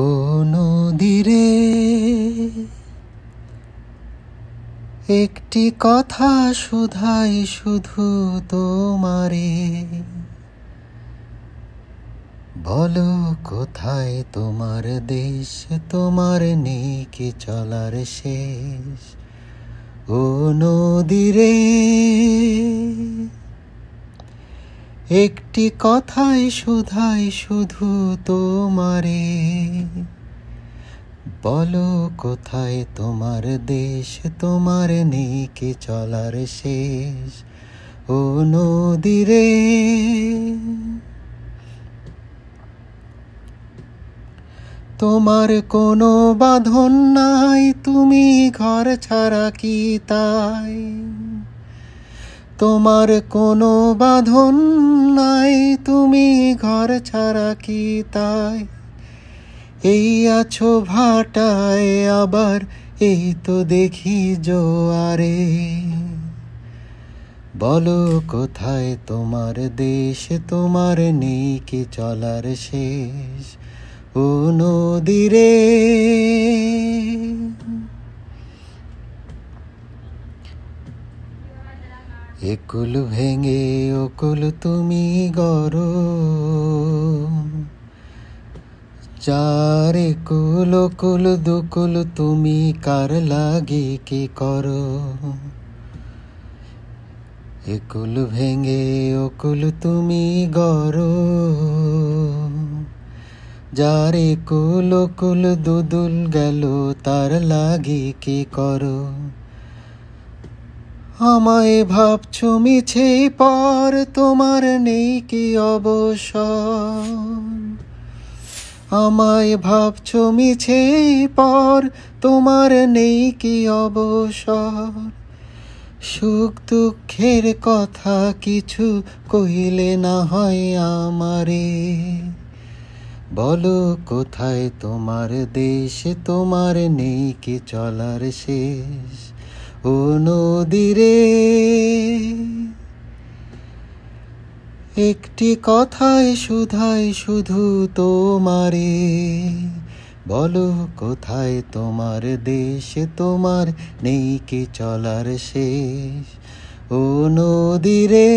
ও নদীরে একটি কথা শুধাই শুধু তোমারে বলো কোথায় তোমার দেশ তোমার নেই চলার শেষ ও নদীরে একটি কথাই শুধাই শুধু তোমারে বলো কোথায় তোমার দেশ তোমার নেকে চলার শেষ ও নদীরে তোমার কোনো বাঁধন নাই তুমি ঘর ছাড়া কি তাই তোমার কোনো বাঁধন নাই তুমি ঘর ছাড়া কি তাই এই আছো ভাটায় আবার এই তো দেখি জোয়ারে বলো কোথায় তোমার দেশ তোমার নেই কি চলার শেষ ও নদীরে একুল ভেঙে ওকুল তুমি গর চার একুল ওকুল দুকুল তুমি কার লাগে কি কর একুল ভেঙে ওকুল তুমি গর যারে কুল কুল দুদুল গেল তার লাগে কি করো আমায় ভাবছ মিছে পর তোমার নেই কি অবসর আমায় ভাবছ মিছে পর তোমার নেই কি অবসর সুখ দুঃখের কথা কিছু কহিলে না হয় আমারে বলো কোথায় তোমার দেশ তোমার নেই কি চলার শেষ ও নদীরে একটি কথায় শুধাই শুধু তোমারে বলো কোথায় তোমার দেশ তোমার নেই কি চলার শেষ ও নদীরে